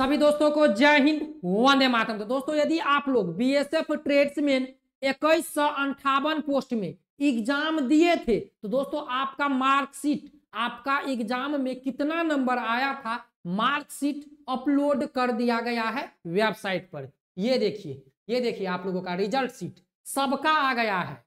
सभी दोस्तों को जय हिंद वंदे मातम तो दोस्तों यदि आप लोग बी एस एफ ट्रेड्समैन इक्कीस सौ अंठावन पोस्ट में एग्जाम दिए थे तो दोस्तों आपका मार्कशीट आपका एग्जाम में कितना नंबर आया था मार्कशीट अपलोड कर दिया गया है वेबसाइट पर ये देखिए ये देखिए आप लोगों का रिजल्ट सीट सबका आ गया है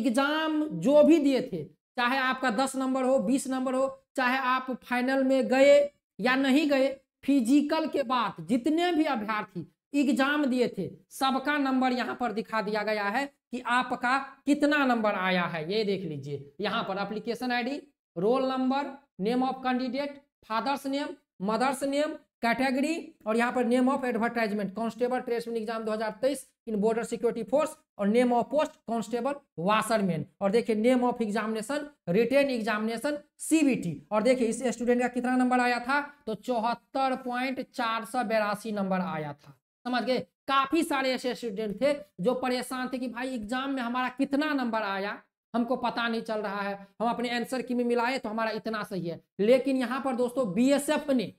एग्जाम जो भी दिए थे चाहे आपका दस नंबर हो बीस नंबर हो चाहे आप फाइनल में गए या नहीं गए फिजिकल के बाद जितने भी अभ्यर्थी एग्जाम दिए थे सबका नंबर यहाँ पर दिखा दिया गया है कि आपका कितना नंबर आया है ये देख लीजिए यहाँ पर application ID roll number name of candidate father's name mother's name category और यहाँ पर name of advertisement constable tradesman exam 2023 in border security force और name of post constable washerman और देखिए name of examination written examination CBT और देखिए इस student का कितना नंबर आया था तो चौहत्तर पॉइंट चार सौ बेरासी नंबर आया था समझ गए काफी सारे ऐसे स्टूडेंट थे जो परेशान थे कि भाई एग्जाम में हमारा कितना नंबर आया हमको पता नहीं चल रहा है हम अपने आंसर की में मिलाए तो हमारा इतना सही है लेकिन यहाँ पर दोस्तों बीएसएफ ने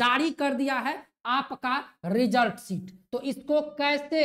जारी कर दिया है आपका रिजल्ट सीट तो इसको कैसे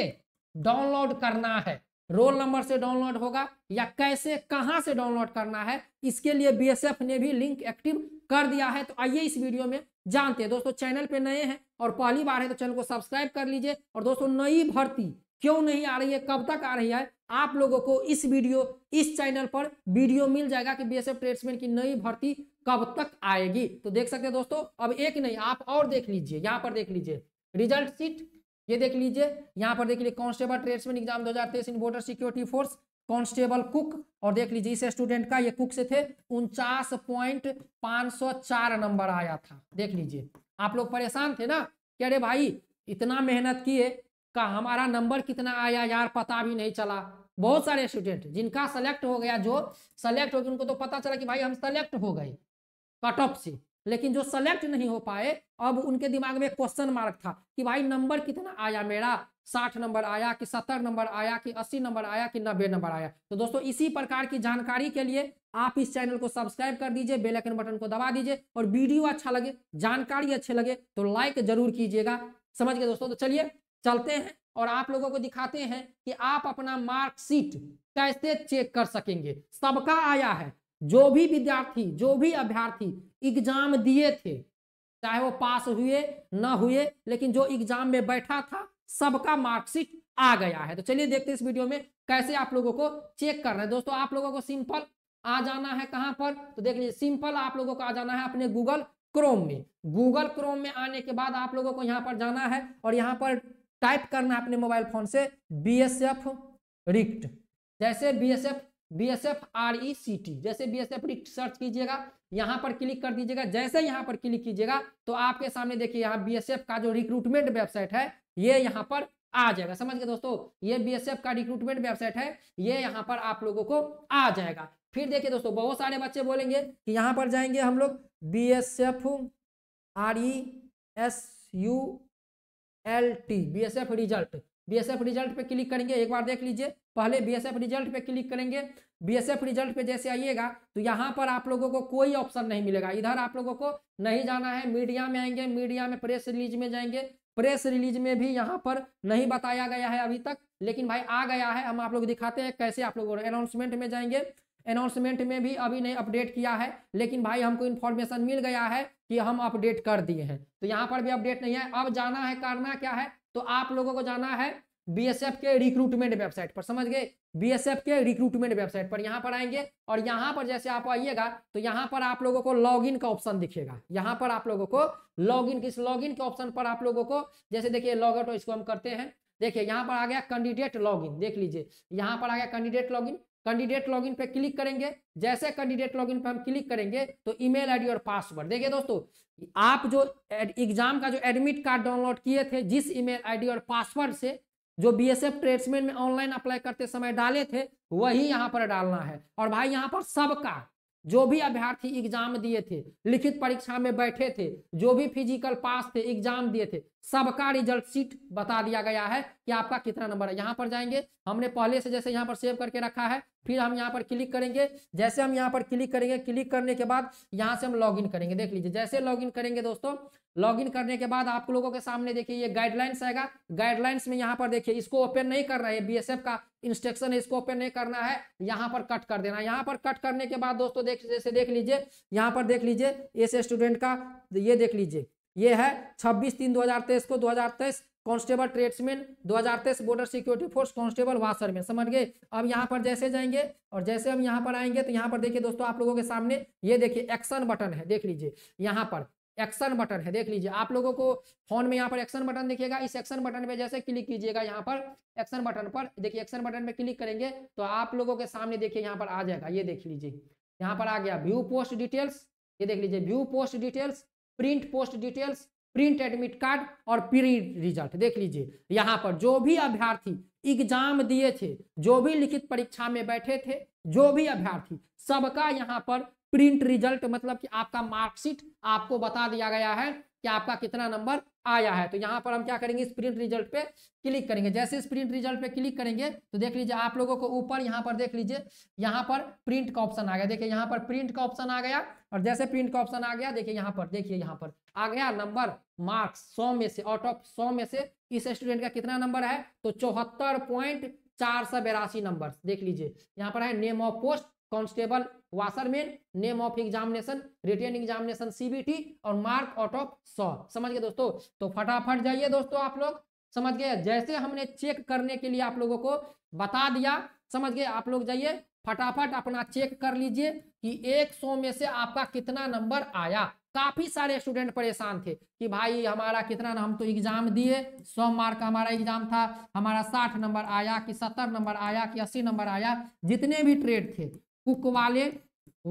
डाउनलोड करना है रोल नंबर से डाउनलोड होगा या कैसे कहां से डाउनलोड करना है इसके लिए बीएसएफ ने भी लिंक एक्टिव कर दिया है तो आइए इस वीडियो में जानते हैं दोस्तों चैनल पे नए हैं और पहली बार है तो चैनल को सब्सक्राइब कर लीजिए और दोस्तों नई भर्ती क्यों नहीं आ रही है कब तक आ रही है आप लोगों को इस वीडियो इस चैनल पर वीडियो मिल जाएगा कि बी एस ट्रेड्समैन की नई भर्ती कब तक आएगी तो देख सकते हैं दोस्तों अब एक नहीं आप और देख लीजिए यहाँ पर देख लीजिए रिजल्ट सीट ये देख लीजिए यहाँ पर देख लीजिए कॉन्स्टेबल ट्रेड्समैन एग्जाम दो in border security force constable cook और देख लीजिए इस स्टूडेंट का ये कुक से थे उनचास पॉइंट पांच सौ चार नंबर आया था देख लीजिए आप लोग परेशान थे ना कि अरे भाई इतना मेहनत किए का हमारा नंबर कितना आया यार पता भी नहीं चला बहुत सारे स्टूडेंट जिनका सेलेक्ट हो गया जो सेलेक्ट हो गया उनको तो पता चला कि भाई हम सेलेक्ट हो गए कट ऑफ से लेकिन जो सेलेक्ट नहीं हो पाए अब उनके दिमाग में क्वेश्चन मार्क था कि भाई नंबर कितना आया मेरा साठ नंबर आया कि सत्तर नंबर आया कि अस्सी नंबर आया कि नब्बे नंबर आया तो दोस्तों इसी प्रकार की जानकारी के लिए आप इस चैनल को सब्सक्राइब कर दीजिए बेल आइकन बटन को दबा दीजिए और वीडियो अच्छा लगे जानकारी अच्छे लगे तो लाइक जरूर कीजिएगा समझ गए दोस्तों तो चलिए चलते हैं और आप लोगों को दिखाते हैं कि आप अपना मार्कशीट कैसे चेक कर सकेंगे सबका आया है जो भी विद्यार्थी जो भी अभ्यर्थी एग्जाम दिए थे चाहे वो पास हुए ना हुए लेकिन जो एग्जाम में बैठा था सबका मार्कशीट आ गया है तो चलिए देखते हैं इस वीडियो में कैसे आप लोगों को चेक करना है दोस्तों आप लोगों को सिंपल आ जाना है कहां पर तो देख लीजिए सिंपल आप लोगों को आ जाना है अपने गूगल क्रोम में गूगल क्रोम में आने के बाद आप लोगों को यहाँ पर जाना है और यहाँ पर टाइप करना अपने मोबाइल फोन से बी एस एफ रिक्ट जैसे B S F B S F R E C T जैसे B S F rect search कीजिएगा यहाँ पर क्लिक कर दीजिएगा जैसे यहाँ पर क्लिक कीजिएगा तो आपके सामने देखिए यहाँ बी एस एफ का जो रिक्रूटमेंट वेबसाइट है ये यहाँ पर आ जाएगा समझ गए दोस्तों ये बी एस एफ का रिक्रूटमेंट वेबसाइट है ये यहाँ पर आप लोगों को आ जाएगा फिर देखिए दोस्तों बहुत सारे बच्चे बोलेंगे कि यहाँ पर जाएंगे हम लोग B S F R E S U L T B S F result B S F result पे क्लिक करेंगे एक बार देख लीजिए पहले बी एस एफ रिजल्ट पे क्लिक करेंगे बी एस एफ रिजल्ट पे जैसे आइएगा तो यहाँ पर आप लोगों को कोई ऑप्शन नहीं मिलेगा इधर आप लोगों को नहीं जाना है मीडिया में आएंगे मीडिया में प्रेस रिलीज में जाएंगे प्रेस रिलीज में भी यहाँ पर नहीं बताया गया है अभी तक लेकिन भाई आ गया है हम आप लोग दिखाते हैं कैसे आप लोग अनाउंसमेंट में जाएंगे अनाउंसमेंट में भी अभी नहीं अपडेट किया है लेकिन भाई हमको इन्फॉर्मेशन मिल गया है कि हम अपडेट कर दिए हैं तो यहाँ पर भी अपडेट नहीं है अब जाना है करना क्या है तो आप लोगों को जाना है बीएसएफ के रिक्रूटमेंट वेबसाइट पर समझ गए बीएसएफ के रिक्रूटमेंट वेबसाइट पर यहाँ पर आएंगे और यहाँ पर जैसे आप आइएगा तो यहाँ पर आप लोगों को लॉगिन का ऑप्शन दिखेगा यहाँ पर आप लोगों को लॉगिन किस लॉगिन के ऑप्शन पर आप लोगों को जैसे देखिए लॉग आउट इसको हम करते हैं देखिए यहाँ पर आ गया कैंडिडेट लॉगिन देख लीजिए यहाँ पर आ गया कैंडिडेट लॉगिन कैंडिडेट लॉगिन पे क्लिक करेंगे जैसे कैंडिडेट लॉगिन पे हम क्लिक करेंगे तो ईमेल आईडी और पासवर्ड देखिए दोस्तों आप जो एग्जाम का जो एडमिट कार्ड डाउनलोड किए थे जिस ईमेल आईडी और पासवर्ड से जो बी एस एफ ट्रेड्समैन में ऑनलाइन अप्लाई करते समय डाले थे वही यहाँ पर डालना है और भाई यहाँ पर सबका जो भी अभ्यर्थी एग्जाम दिए थे लिखित परीक्षा में बैठे थे जो भी फिजिकल पास थे एग्जाम दिए थे सबका रिजल्ट शीट बता दिया गया है कि आपका कितना नंबर है यहाँ पर जाएंगे हमने पहले से जैसे यहाँ पर सेव करके रखा है फिर हम यहाँ पर क्लिक करेंगे जैसे हम यहाँ पर क्लिक करेंगे क्लिक करने के बाद यहाँ से हम लॉगिन करेंगे देख लीजिए जैसे लॉगिन करेंगे दोस्तों लॉगिन करने के बाद आप लोगों के सामने देखिए ये गाइडलाइंस आएगा गाइडलाइंस में यहाँ पर देखिए इसको ओपन नहीं करना है बी का इंस्ट्रक्शन है इसको ओपन नहीं करना है यहाँ पर कट कर देना यहाँ पर कट करने के बाद दोस्तों देख जैसे देख लीजिए यहाँ पर देख लीजिए इस स्टूडेंट का ये देख लीजिए ये है 26 तीन 2023 को 2023 constable tradesman 2023 border security force constable washerman समझ गए अब यहाँ पर जैसे जाएंगे और जैसे हम यहाँ पर आएंगे तो यहाँ पर देखिए दोस्तों आप लोगों के सामने ये देखिए एक्शन बटन है देख लीजिए यहाँ पर एक्शन बटन है देख लीजिए आप लोगों को फोन में यहाँ पर एक्शन बटन देखिएगा इस एक्शन बटन पे जैसे क्लिक कीजिएगा यहाँ पर एक्शन बटन पर देखिए एक्शन बटन पे क्लिक करेंगे तो आप लोगों के सामने देखिए यहाँ पर आ जाएगा ये देख लीजिए यहाँ पर आ गया व्यू पोस्ट डिटेल्स ये देख लीजिए view post details print post details print admit card और प्रिंट रिजल्ट देख लीजिए यहाँ पर जो भी अभ्यर्थी एग्जाम दिए थे जो भी लिखित परीक्षा में बैठे थे जो भी अभ्यर्थी सबका यहाँ पर प्रिंट रिजल्ट मतलब कि आपका मार्कशीट आपको बता दिया गया है कि आपका कितना नंबर आया है तो यहाँ पर हम क्या करेंगे स्प्रिंट रिजल्ट पे क्लिक करेंगे जैसे स्प्रिंट रिजल्ट पे क्लिक करेंगे तो देख लीजिए आप लोगों को ऊपर यहाँ पर देख लीजिए यहाँ पर प्रिंट का ऑप्शन आ गया देखिए यहाँ पर प्रिंट का ऑप्शन आ गया और जैसे प्रिंट का ऑप्शन आ गया देखिए यहाँ पर देखिए यहाँ पर आ गया नंबर मार्क्स सौ में से आउट ऑफ सौ में से इस स्टूडेंट का कितना नंबर है तो चौहत्तर नंबर देख लीजिए यहाँ पर है name of post constable washerman name of examination return examination CBT और मार्क आउट ऑफ सौ समझ गए दोस्तों तो फटाफट जाइए दोस्तों आप लोग समझ गए जैसे हमने चेक करने के लिए आप लोगों को बता दिया समझ गए आप लोग जाइए फटाफट अपना चेक कर लीजिए कि एक सौ में से आपका कितना नंबर आया काफी सारे स्टूडेंट परेशान थे कि भाई हमारा कितना हम तो एग्जाम दिए सौ मार्क का हमारा एग्जाम था हमारा साठ नंबर आया कि सत्तर नंबर आया कि अस्सी नंबर आया जितने भी ट्रेड थे कुक वाले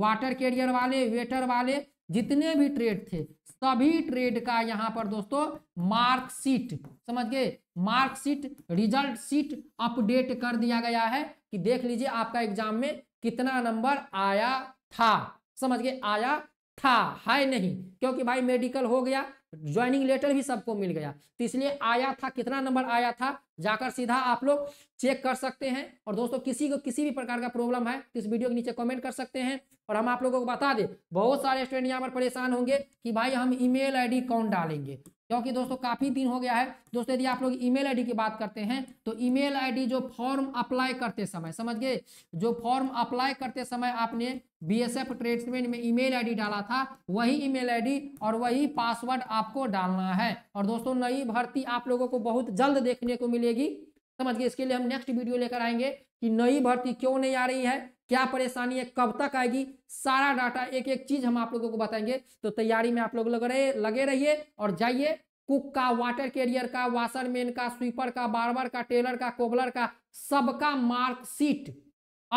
वाटर कैरियर वाले वेटर वाले जितने भी ट्रेड थे सभी ट्रेड का यहाँ पर दोस्तों मार्कशीट समझ गए मार्कशीट रिजल्ट शीट अपडेट कर दिया गया है कि देख लीजिए आपका एग्जाम में कितना नंबर आया था समझ गए आया था है नहीं क्योंकि भाई मेडिकल हो गया ज्वाइनिंग लेटर भी सबको मिल गया तो इसलिए आया था कितना नंबर आया था जाकर सीधा आप लोग चेक कर सकते हैं और दोस्तों किसी को किसी भी प्रकार का प्रॉब्लम है तो इस वीडियो के नीचे कमेंट कर सकते हैं और हम आप लोगों को बता दें बहुत सारे स्टूडेंट यहाँ पर परेशान होंगे कि भाई हम ईमेल आईडी कौन डालेंगे क्योंकि दोस्तों काफ़ी दिन हो गया है दोस्तों यदि आप लोग ईमेल आईडी की बात करते हैं तो ईमेल आईडी जो फॉर्म अप्लाई करते समय समझ गए जो फॉर्म अप्लाई करते समय आपने बीएसएफ ट्रेडमेंट में ईमेल आईडी डाला था वही ईमेल आईडी और वही पासवर्ड आपको डालना है और दोस्तों नई भर्ती आप लोगों को बहुत जल्द देखने को मिलेगी समझ गए इसके लिए हम नेक्स्ट वीडियो लेकर आएंगे कि नई भर्ती क्यों नहीं आ रही है क्या परेशानी है कब तक आएगी सारा डाटा एक एक चीज हम आप लोगों को बताएंगे तो तैयारी में आप लोग लग रहे लगे रहिए और जाइए कुक का वाटर कैरियर का वाशरमैन का स्वीपर का बार्बर का टेलर का कोबलर का सबका मार्कशीट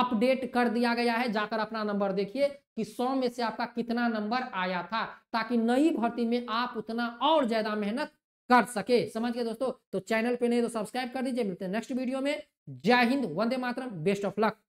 अपडेट कर दिया गया है जाकर अपना नंबर देखिए कि 100 में से आपका कितना नंबर आया था ताकि नई भर्ती में आप उतना और ज्यादा मेहनत कर सके समझ गए दोस्तों तो चैनल पे नहीं तो सब्सक्राइब कर दीजिए मिलते हैं नेक्स्ट वीडियो में जय हिंद वंदे मातरम बेस्ट ऑफ लक